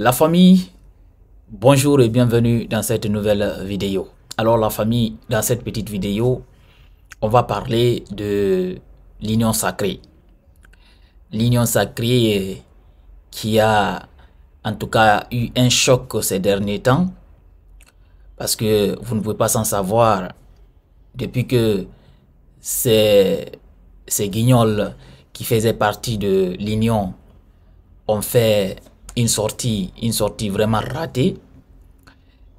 La famille, bonjour et bienvenue dans cette nouvelle vidéo. Alors la famille, dans cette petite vidéo, on va parler de l'union sacrée. L'union sacrée qui a en tout cas eu un choc ces derniers temps parce que vous ne pouvez pas s'en savoir depuis que ces, ces guignols qui faisaient partie de l'union ont fait une sortie, une sortie vraiment ratée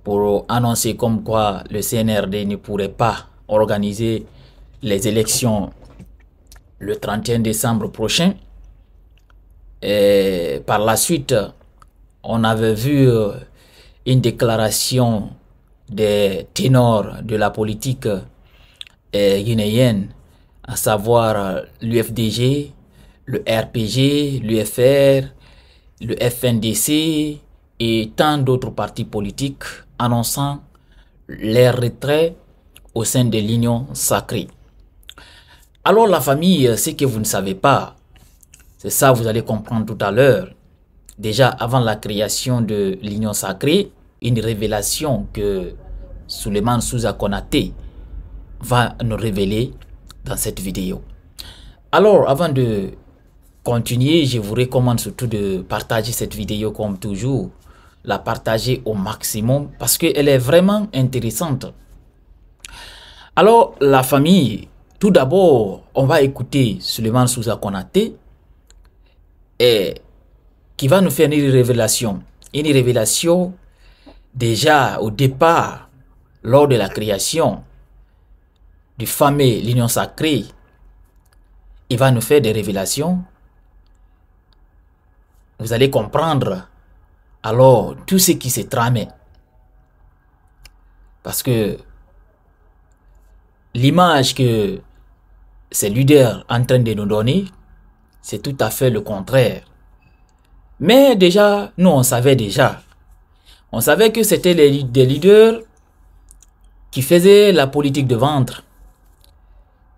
pour annoncer comme quoi le CNRD ne pourrait pas organiser les élections le 31 décembre prochain. Et par la suite, on avait vu euh, une déclaration des ténors de la politique euh, guinéenne, à savoir euh, l'UFDG, le RPG, l'UFR, le FNDC et tant d'autres partis politiques annonçant leur retrait au sein de l'Union sacrée. Alors la famille, euh, ce que vous ne savez pas, c'est ça vous allez comprendre tout à l'heure. Déjà avant la création de l'Union sacrée, une révélation que Suleiman Souza Konaté va nous révéler dans cette vidéo. Alors avant de Continuer. je vous recommande surtout de partager cette vidéo comme toujours, la partager au maximum parce qu'elle est vraiment intéressante. Alors, la famille, tout d'abord, on va écouter seulement Souza Konate et qui va nous faire une révélation. Une révélation déjà au départ, lors de la création du fameux l'union sacrée, il va nous faire des révélations vous allez comprendre alors tout ce qui se tramait. Parce que l'image que ces leaders en train de nous donner, c'est tout à fait le contraire. Mais déjà, nous, on savait déjà. On savait que c'était des leaders qui faisaient la politique de ventre,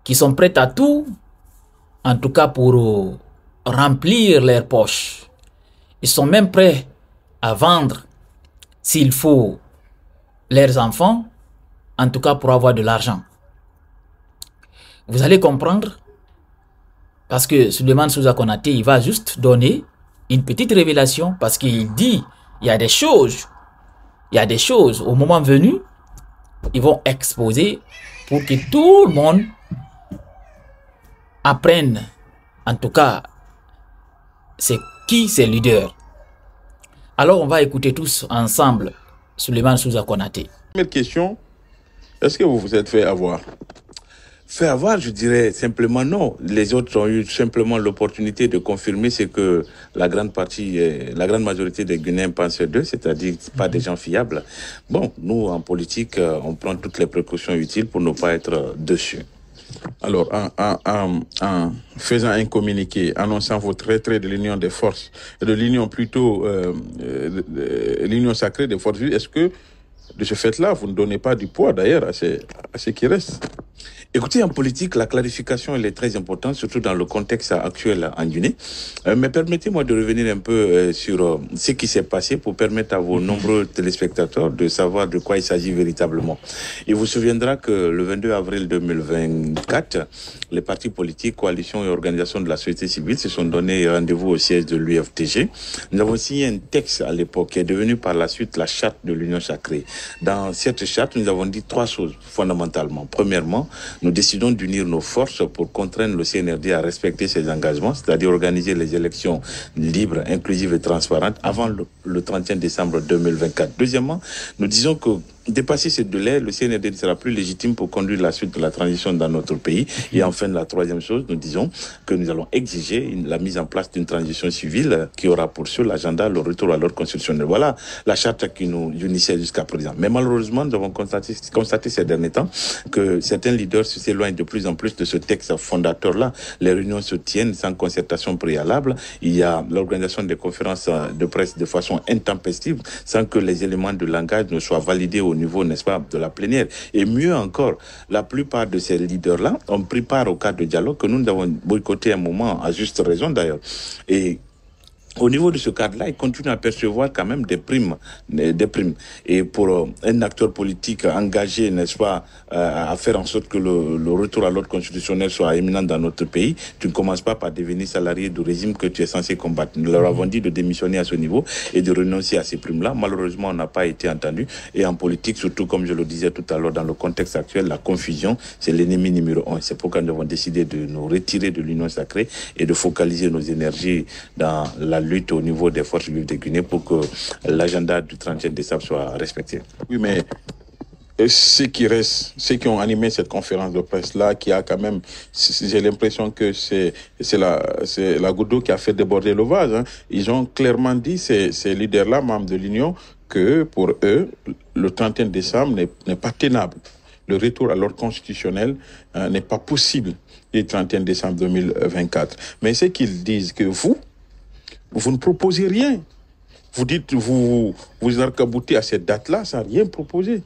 qui sont prêts à tout, en tout cas pour euh, remplir leurs poches. Ils sont même prêts à vendre, s'il faut, leurs enfants, en tout cas pour avoir de l'argent. Vous allez comprendre, parce que Suleiman Souza Konaté, il va juste donner une petite révélation, parce qu'il dit, il y a des choses, il y a des choses, au moment venu, ils vont exposer pour que tout le monde apprenne, en tout cas, c'est qui c'est leader Alors on va écouter tous ensemble Suleiman Souza Konate. Première question, est-ce que vous vous êtes fait avoir Fait avoir, je dirais simplement non. Les autres ont eu simplement l'opportunité de confirmer ce que la grande partie, euh, la grande majorité des Guinéens pensent d'eux, c'est-à-dire pas des gens fiables. Bon, nous, en politique, euh, on prend toutes les précautions utiles pour ne pas être euh, dessus. Alors, en, faisant un communiqué annonçant votre retrait de l'union des forces, de l'union plutôt, euh, euh, l'union sacrée des forces vives, est-ce que de ce fait-là, vous ne donnez pas du poids d'ailleurs à, à ce qui reste Écoutez, en politique, la clarification elle est très importante, surtout dans le contexte actuel en Guinée. Euh, mais permettez-moi de revenir un peu euh, sur euh, ce qui s'est passé pour permettre à vos mhm. nombreux téléspectateurs de savoir de quoi il s'agit véritablement. Il vous souviendra que le 22 avril 2024, les partis politiques, coalitions et organisations de la société civile se sont donnés rendez-vous au siège de l'UFTG. Nous avons signé un texte à l'époque qui est devenu par la suite la charte de l'Union sacrée. Dans cette charte, nous avons dit trois choses fondamentalement. Premièrement, nous décidons d'unir nos forces pour contraindre le CNRD à respecter ses engagements, c'est-à-dire organiser les élections libres, inclusives et transparentes avant le, 31 décembre 2024. Deuxièmement, nous disons que Dépasser ce délai, le cND ne sera plus légitime pour conduire la suite de la transition dans notre pays. Et mmh. enfin, la troisième chose, nous disons que nous allons exiger la mise en place d'une transition civile euh, qui aura pour sur l'agenda le retour à l'ordre constitutionnel. Voilà la charte qui nous unissait jusqu'à présent. Mais malheureusement, nous avons constaté, ces derniers temps que certains leaders s'éloignent de plus en plus de ce texte fondateur-là. Les réunions se tiennent sans concertation préalable. Il y a l'organisation des conférences euh, de presse de façon intempestive, sans que les éléments de langage ne soient validés au au niveau, n'est-ce pas, de la plénière. Et mieux encore, la plupart de ces leaders-là ont pris part au cadre de dialogue que nous avons boycotté à un moment, à juste raison d'ailleurs. Et au niveau de ce cadre-là, ils continuent à percevoir quand même des primes, des primes. Et pour euh, un acteur politique engagé, n'est-ce pas, euh, à faire en sorte que le, le retour à l'ordre constitutionnel soit éminent dans notre pays, tu ne commences pas par devenir salarié du régime que tu es censé combattre. Nous leur avons dit de démissionner à ce niveau et de renoncer à ces primes-là. Malheureusement, on n'a pas été entendu. Et en politique, surtout comme je le disais tout à l'heure, dans le contexte actuel, la confusion, c'est l'ennemi numéro un. C'est pourquoi nous avons décidé de nous retirer de l'union sacrée et de focaliser nos énergies dans la lutte au niveau des forces vives de Guinée pour que l'agenda du 31 décembre soit respecté. Oui, mais ceux qui restent, ceux qui ont animé cette conférence de presse-là, qui a quand même, j'ai l'impression que c'est la, la goutte d'eau qui a fait déborder le vase. Hein. Ils ont clairement dit, ces, ces leaders-là, membres de l'Union, que pour eux, le 31 décembre n'est pas tenable. Le retour à l'ordre constitutionnel hein, n'est pas possible le 31 décembre 2024. Mais c'est qu'ils disent que vous, vous ne proposez rien. Vous dites, vous vous arcaboutez à cette date-là sans rien proposer.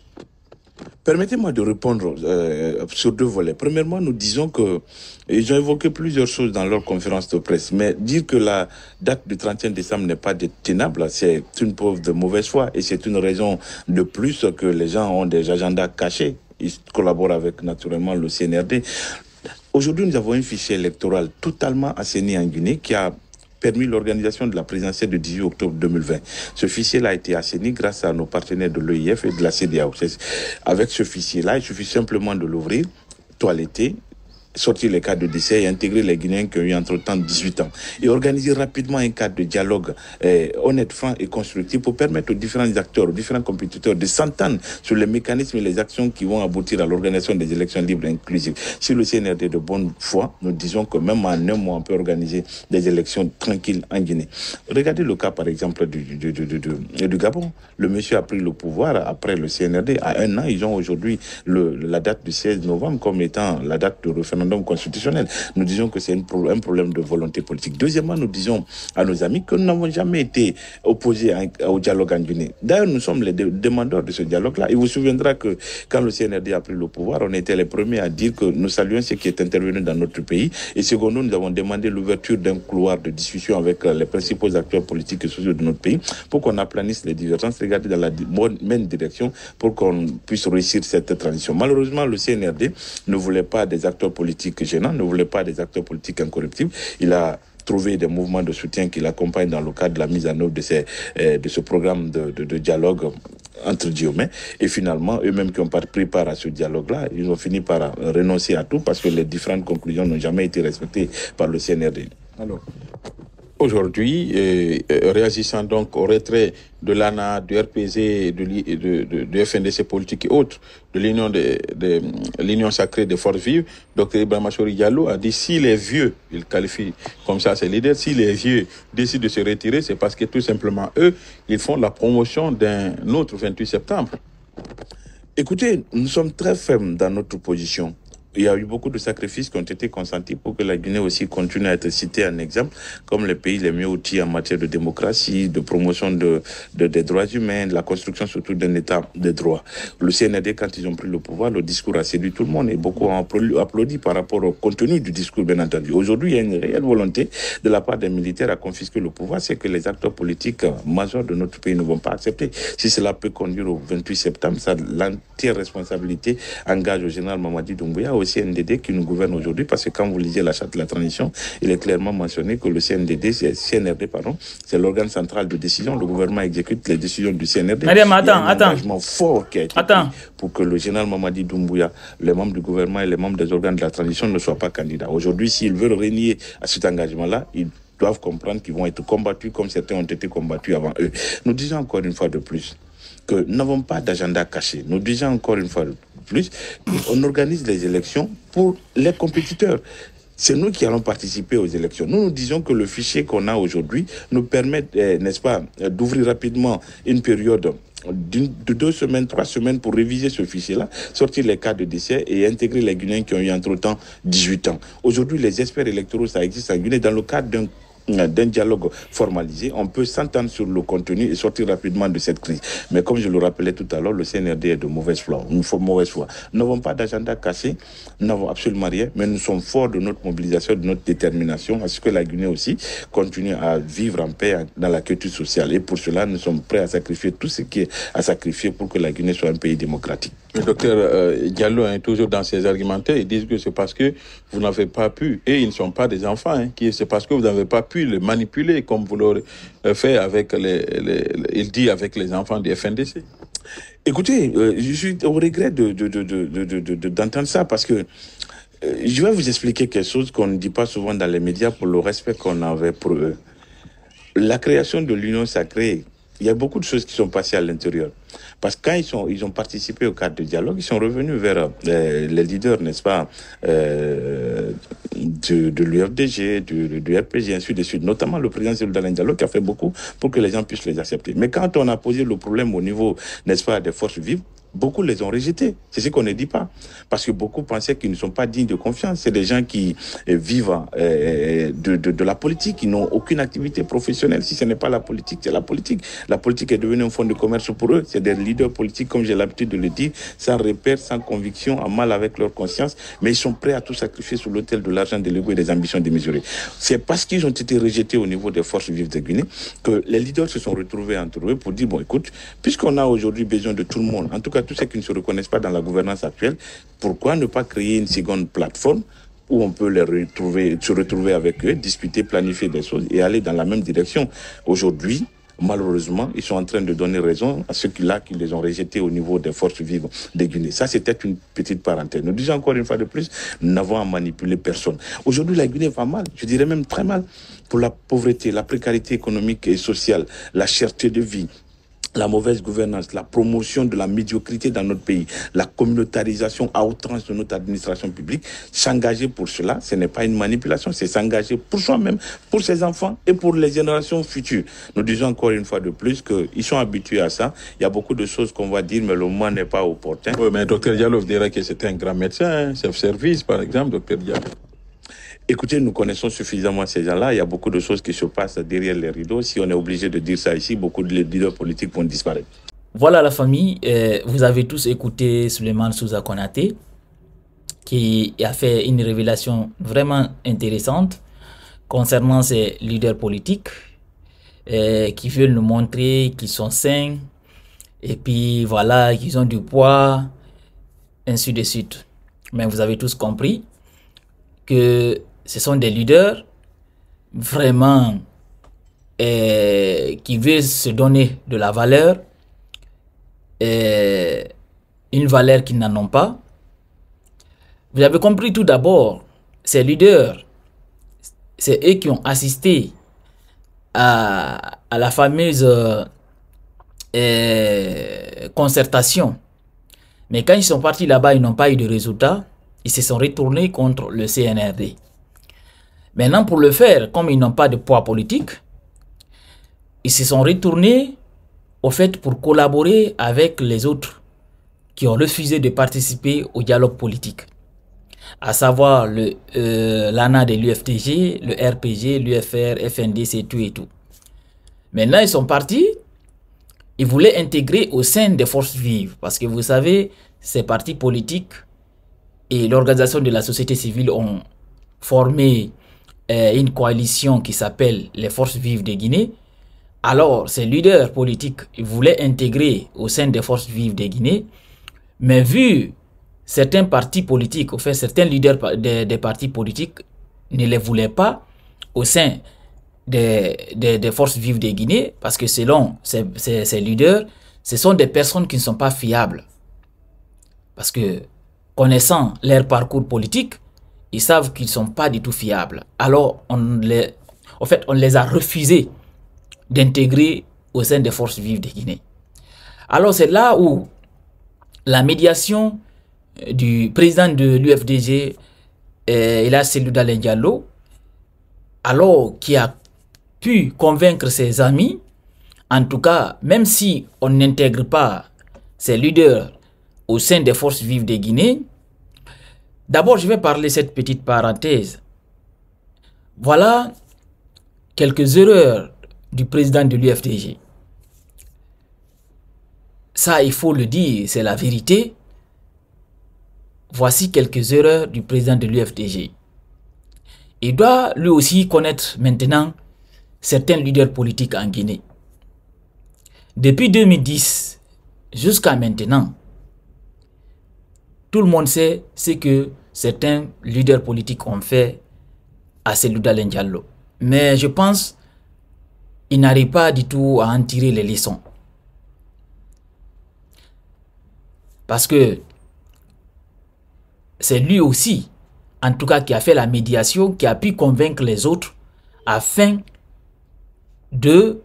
Permettez-moi de répondre euh, sur deux volets. Premièrement, nous disons que, ils ont évoqué plusieurs choses dans leur conférence de presse, mais dire que la date du 31 décembre n'est pas détenable, c'est une preuve de mauvaise foi et c'est une raison de plus que les gens ont des agendas cachés. Ils collaborent avec naturellement le CNRD. Aujourd'hui, nous avons un fichier électoral totalement assaini en Guinée qui a permis l'organisation de la présidentielle de 18 octobre 2020. Ce fichier-là a été assaini grâce à nos partenaires de l'EIF et de la CDAO. Avec ce fichier-là, il suffit simplement de l'ouvrir, toiletter, sortir les cas de décès et intégrer les Guinéens qui ont eu entre-temps 18 ans et organiser rapidement un cadre de dialogue eh, honnête, franc et constructif pour permettre aux différents acteurs, aux différents compétiteurs de s'entendre sur les mécanismes et les actions qui vont aboutir à l'organisation des élections libres et inclusives. Si le CNRD est de bonne foi, nous disons que même en un mois, on peut organiser des élections tranquilles en Guinée. Regardez le cas, par exemple, du, du, du, du Gabon. Le monsieur a pris le pouvoir après le CNRD. À un an, ils ont aujourd'hui la date du 16 novembre comme étant la date de référendum constitutionnel. Nous disons que c'est un problème de volonté politique. Deuxièmement, nous disons à nos amis que nous n'avons jamais été opposés au dialogue en Guinée. D'ailleurs, nous sommes les demandeurs de ce dialogue-là. Il vous souviendra que quand le CNRD a pris le pouvoir, on était les premiers à dire que nous saluons ce qui est intervenu dans notre pays. Et secondo, nous avons demandé l'ouverture d'un couloir de discussion avec euh, les principaux acteurs politiques et sociaux de notre pays pour qu'on aplanisse les divergences, regarder dans la bonne même direction pour qu'on puisse réussir cette transition. Malheureusement, le CNRD ne voulait pas des acteurs politiques gênant, ne voulait pas des acteurs politiques incorruptibles. Il a trouvé des mouvements de soutien qui l'accompagnent dans le cadre de la mise en œuvre de, euh, de ce programme de, dialogue entre guillemets. Et finalement, eux-mêmes qui ont pris part à ce dialogue-là, ils ont fini par renoncer à tout parce que les différentes conclusions n'ont jamais été respectées par le CNRD. Alors Aujourd'hui, euh, réagissant donc au retrait de l'ANA, du RPZ, de, de, de, FNDC politique et autres, de l'Union de, l'Union sacrée des forces vives, Dr Ibrahim Diallo a dit si les vieux, il qualifie comme ça ses leaders, si les vieux décident de se retirer, c'est parce que tout simplement eux, ils font la promotion d'un autre 28 septembre. Écoutez, nous sommes très fermes dans notre position il y a eu beaucoup de sacrifices qui ont été consentis pour que la Guinée aussi continue à être citée en exemple comme les pays les mieux outils en matière de démocratie, de promotion de, des droits humains, de la construction surtout d'un État de droit. Le CND, quand ils ont pris le pouvoir, le discours a séduit tout le monde et beaucoup ont applaudi par rapport au contenu du discours, bien entendu. Aujourd'hui, il y a une réelle volonté de la part des militaires à confisquer le pouvoir, c'est que les acteurs politiques majeurs de notre pays ne vont pas accepter. Si cela peut conduire au 28 septembre, l'entière responsabilité engage au général Mamadi Doumbouya, CNDD qui nous gouverne aujourd'hui, parce que quand vous lisez la charte de la transition, il est clairement mentionné que le CNDD, CNRD, pardon, c'est l'organe central de décision. Le gouvernement exécute les décisions du CNRD. Madame, attends, il un attends. engagement fort qui a pour que le général Mamadi Doumbouya, les membres du gouvernement et les membres des organes de la transition ne soient pas candidats. Aujourd'hui, s'ils veulent renier à cet engagement-là, ils doivent comprendre qu'ils vont être combattus comme certains ont été combattus avant eux. Nous disons encore une fois de plus que nous n'avons pas d'agenda caché. Nous disons encore une fois de plus plus, on organise les élections pour les compétiteurs. C'est nous qui allons participer aux élections. Nous nous disons que le fichier qu'on a aujourd'hui nous permet, eh, n'est-ce pas, euh, d'ouvrir rapidement une période de deux semaines, trois semaines pour réviser ce fichier-là, sortir les cas de décès et intégrer les Guinéens qui ont eu entre-temps 18 ans. Aujourd'hui, les experts électoraux, ça existe en Guinée dans le cadre d'un euh, d'un dialogue formalisé, on peut s'entendre sur le contenu et sortir rapidement de cette crise. Mais comme je le rappelais tout à l'heure, le CNRD est de mauvaise foi. Nous faut mauvaise foi. Nous n'avons pas d'agenda cassé, nous n'avons absolument rien, mais nous sommes forts de notre mobilisation, de notre détermination à ce que la Guinée aussi continue à vivre en paix dans la culture sociale. Et pour cela, nous sommes prêts à sacrifier tout ce qui est à sacrifier pour que la Guinée soit un pays démocratique le docteur euh, Diallo, est toujours dans ses argumentaires, ils disent que c'est parce que vous n'avez pas pu, et ils ne sont pas des enfants, hein, c'est parce que vous n'avez pas pu les manipuler comme vous l'aurez euh, fait avec les, il dit avec les enfants du FNDC. Écoutez, euh, je suis au regret d'entendre de, ça parce que je vais vous expliquer quelque chose qu'on ne dit pas souvent dans les médias pour le respect qu'on avait pour eux. La création de l'Union sacrée il y a beaucoup de choses qui sont passées à l'intérieur. Parce que quand ils, sont, ils ont participé au cadre de dialogue, ils sont revenus vers euh, les leaders, n'est-ce pas, euh, de, l'UFDG, du, du RPG, ainsi de suite, notamment le président Cyril dialogue qui a fait beaucoup pour que les gens puissent les accepter. Mais quand on a posé le problème au niveau, n'est-ce pas, des forces vives, Beaucoup les ont rejetés. C'est ce qu'on ne dit pas. Parce que beaucoup pensaient qu'ils ne sont pas dignes de confiance. C'est des gens qui euh, vivent euh, de, la politique, qui n'ont aucune activité professionnelle. Si ce n'est pas la politique, c'est la politique. La politique est devenue un fonds de commerce pour eux. C'est des leaders politiques, comme j'ai l'habitude de le dire, sans repère, sans conviction, à mal avec leur conscience. Mais ils sont prêts à tout sacrifier sous l'autel de l'argent, de et des ambitions démesurées. C'est parce qu'ils ont été rejetés au niveau des forces vives de Guinée que les leaders se sont retrouvés entre eux pour dire, bon, écoute, puisqu'on a aujourd'hui besoin de tout le monde, en tout cas tous ceux qui ne se reconnaissent pas dans la gouvernance actuelle, pourquoi ne pas créer une seconde plateforme où on peut les retrouver, se retrouver avec eux, discuter, planifier des choses et aller dans la même direction. Aujourd'hui, malheureusement, ils sont en train de donner raison à ceux-là qui les ont rejetés au niveau des forces vives de Guinée. Ça, c'était une petite parenthèse. Nous disons encore une fois de plus, nous n'avons à manipuler personne. Aujourd'hui, la Guinée va mal, je dirais même très mal, pour la pauvreté, la précarité économique et sociale, la cherté de vie, la mauvaise gouvernance, la promotion de la médiocrité dans notre pays, la communautarisation à outrance de notre administration publique, s'engager pour cela, ce n'est pas une manipulation, c'est s'engager pour soi-même, pour ses enfants et pour les générations futures. Nous disons encore une fois de plus qu'ils sont habitués à ça. Il y a beaucoup de choses qu'on va dire, mais le moment n'est pas opportun. Oui, mais docteur Diallo dirait que c'était un grand médecin, self hein, chef service par exemple, docteur Diallo. Écoutez, nous connaissons suffisamment ces gens-là. Il y a beaucoup de choses qui se passent derrière les rideaux. Si on est obligé de dire ça ici, beaucoup de leaders politiques vont disparaître. Voilà la famille. Euh, vous avez tous écouté Suleiman Souza Konaté, qui a fait une révélation vraiment intéressante concernant ces leaders politiques euh, qui veulent nous montrer qu'ils sont sains et puis voilà, qu'ils ont du poids, ainsi de suite. Mais vous avez tous compris que ce sont des leaders vraiment euh, qui veulent se donner de la valeur, euh, une valeur qu'ils n'en ont pas. Vous avez compris tout d'abord, ces leaders, c'est eux qui ont assisté à, la fameuse euh, concertation. Mais quand ils sont partis là-bas, ils n'ont pas eu de résultat. Ils se sont retournés contre le CNRD. Maintenant, pour le faire, comme ils n'ont pas de poids politique, ils se sont retournés au fait pour collaborer avec les autres qui ont refusé de participer au dialogue politique, à savoir le euh, l'ANA de l'UFTG, le RPG, l'UFR, FNDC, tout et tout. Maintenant, ils sont partis. Ils voulaient intégrer au sein des forces vives, parce que vous savez, ces partis politiques et l'organisation de la société civile ont formé euh, une coalition qui s'appelle les Forces vives de Guinée. Alors, ces leaders politiques voulaient intégrer au sein des Forces vives de Guinée, mais vu certains partis politiques, fait certains leaders des, partis politiques ne les voulaient pas au sein des, forces vives de Guinée, parce que selon ces, leaders, ce sont des personnes qui ne sont pas fiables. Parce que, connaissant leur parcours politique, ils savent qu'ils ne sont pas du tout fiables. Alors, on les, en fait, on les a refusés d'intégrer au sein des forces vives de Guinée. Alors, c'est là où la médiation euh, du président de l'UFDG, c'est euh, Luda Diallo, alors qui a pu convaincre ses amis, en tout cas, même si on n'intègre pas ces leaders au sein des forces vives de Guinée, D'abord, je vais parler cette petite parenthèse. Voilà quelques erreurs du président de l'UFDG. Ça, il faut le dire, c'est la vérité. Voici quelques erreurs du président de l'UFDG. Il doit lui aussi connaître maintenant certains leaders politiques en Guinée. Depuis 2010 jusqu'à maintenant, tout le monde sait ce que certains leaders politiques ont fait à d'Alen Diallo. Mais je pense qu'il n'arrive pas du tout à en tirer les leçons. Parce que c'est lui aussi, en tout cas, qui a fait la médiation, qui a pu convaincre les autres afin de,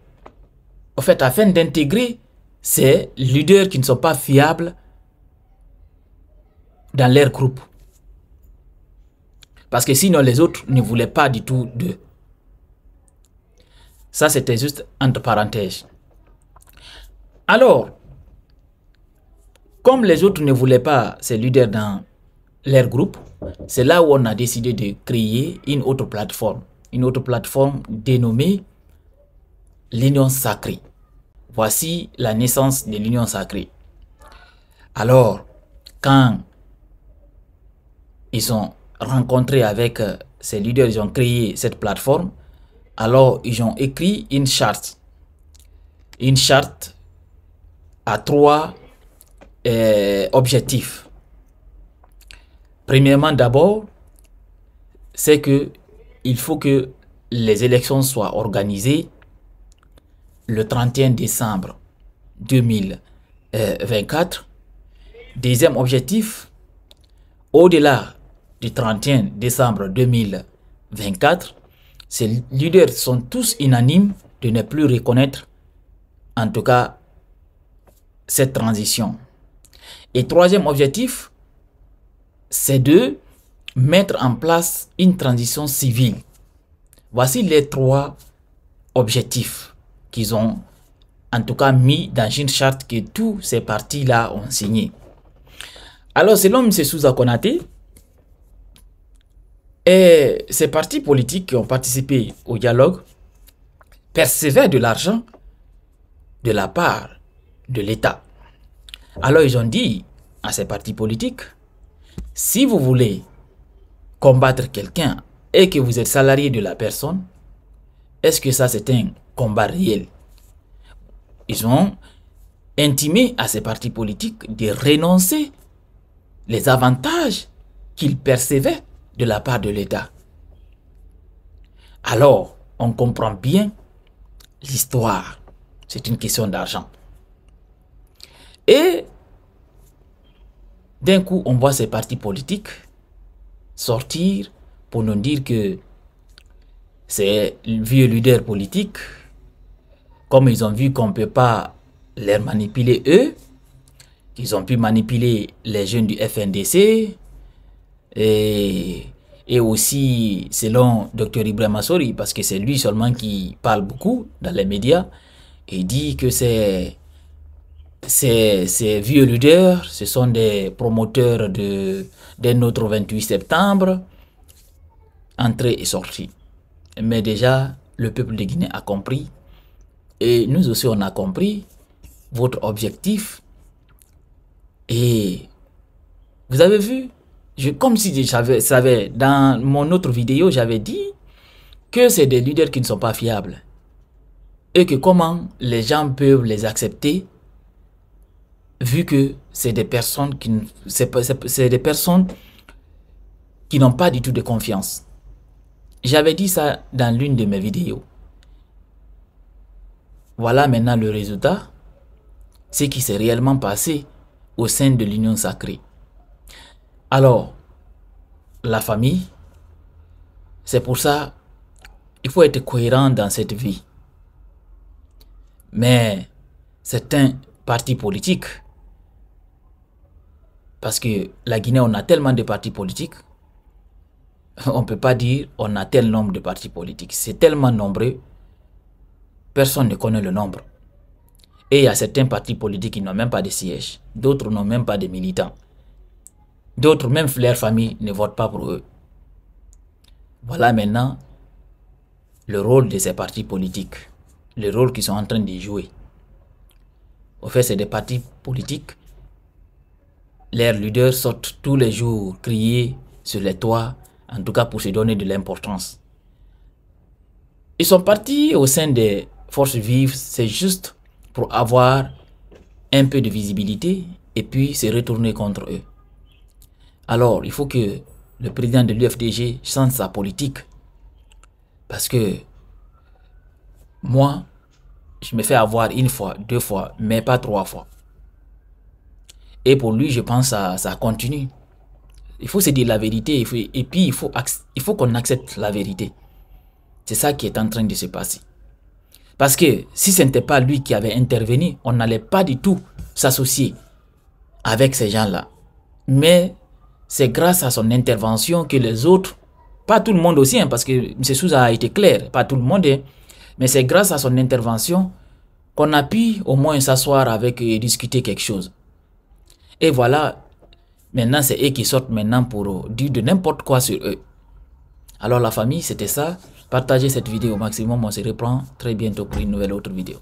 en fait, afin d'intégrer ces leaders qui ne sont pas fiables dans leur groupe. Parce que sinon, les autres ne voulaient pas du tout d'eux. Ça, c'était juste entre parenthèses. Alors, comme les autres ne voulaient pas se leader dans leur groupe, c'est là où on a décidé de créer une autre plateforme. Une autre plateforme dénommée l'Union Sacrée. Voici la naissance de l'Union Sacrée. Alors, quand ils ont rencontré avec euh, ces leaders, ils ont créé cette plateforme. Alors, ils ont écrit une charte. Une charte à trois euh, objectifs. Premièrement, d'abord, c'est que il faut que les élections soient organisées le 31 décembre 2024. Deuxième objectif, au-delà du 31 décembre 2024, ces leaders sont tous unanimes de ne plus reconnaître, en tout cas, cette transition. Et troisième objectif, c'est de mettre en place une transition civile. Voici les trois objectifs qu'ils ont en tout cas mis dans une charte que tous ces partis-là ont signé. Alors selon M. Souza Konaté, et ces partis politiques qui ont participé au dialogue percevaient de l'argent de la part de l'État. Alors ils ont dit à ces partis politiques, si vous voulez combattre quelqu'un et que vous êtes salarié de la personne, est-ce que ça c'est un combat réel Ils ont intimé à ces partis politiques de renoncer les avantages qu'ils percevaient de la part de l'État. Alors, on comprend bien l'histoire. C'est une question d'argent. Et d'un coup, on voit ces partis politiques sortir pour nous dire que ces vieux leaders politiques, comme ils ont vu qu'on ne peut pas les manipuler eux, qu'ils ont pu manipuler les jeunes du FNDC, et, aussi, selon Dr. Ibrahim Sori parce que c'est lui seulement qui parle beaucoup dans les médias, et dit que c'est ces, vieux leaders, ce sont des promoteurs de, d'un autre 28 septembre, entrée et sortie. Mais déjà, le peuple de Guinée a compris, et nous aussi on a compris votre objectif, et vous avez vu, comme si j'avais, savais, dans mon autre vidéo, j'avais dit que c'est des leaders qui ne sont pas fiables. Et que comment les gens peuvent les accepter vu que c'est des personnes qui c'est des personnes qui n'ont pas du tout de confiance. J'avais dit ça dans l'une de mes vidéos. Voilà maintenant le résultat, ce qui s'est réellement passé au sein de l'Union sacrée. Alors, la famille, c'est pour ça, il faut être cohérent dans cette vie. Mais certains partis politiques, parce que la Guinée, on a tellement de partis politiques, on ne peut pas dire on a tel nombre de partis politiques. C'est tellement nombreux, personne ne connaît le nombre. Et il y a certains partis politiques qui n'ont même pas de siège, d'autres n'ont même pas de militants. D'autres, même leur famille, ne votent pas pour eux. Voilà maintenant le rôle de ces partis politiques, le rôle qu'ils sont en train de jouer. Au fait, c'est des partis politiques. Leurs leaders sortent tous les jours crier sur les toits, en tout cas pour se donner de l'importance. Ils sont partis au sein des forces vives, c'est juste pour avoir un peu de visibilité et puis se retourner contre eux. Alors, il faut que le président de l'UFDG change sa politique. Parce que moi, je me fais avoir une fois, deux fois, mais pas trois fois. Et pour lui, je pense que ça, continue. Il faut se dire la vérité il faut, et puis il faut, il faut qu'on accepte la vérité. C'est ça qui est en train de se passer. Parce que si ce n'était pas lui qui avait intervenu, on n'allait pas du tout s'associer avec ces gens-là. Mais c'est grâce à son intervention que les autres, pas tout le monde aussi, hein, parce que M. Souza a été clair, pas tout le monde, hein, mais c'est grâce à son intervention qu'on a pu au moins s'asseoir avec eux et discuter quelque chose. Et voilà, maintenant c'est eux qui sortent maintenant pour dire de n'importe quoi sur eux. Alors la famille, c'était ça. Partagez cette vidéo au maximum, on se reprend très bientôt pour une nouvelle autre vidéo.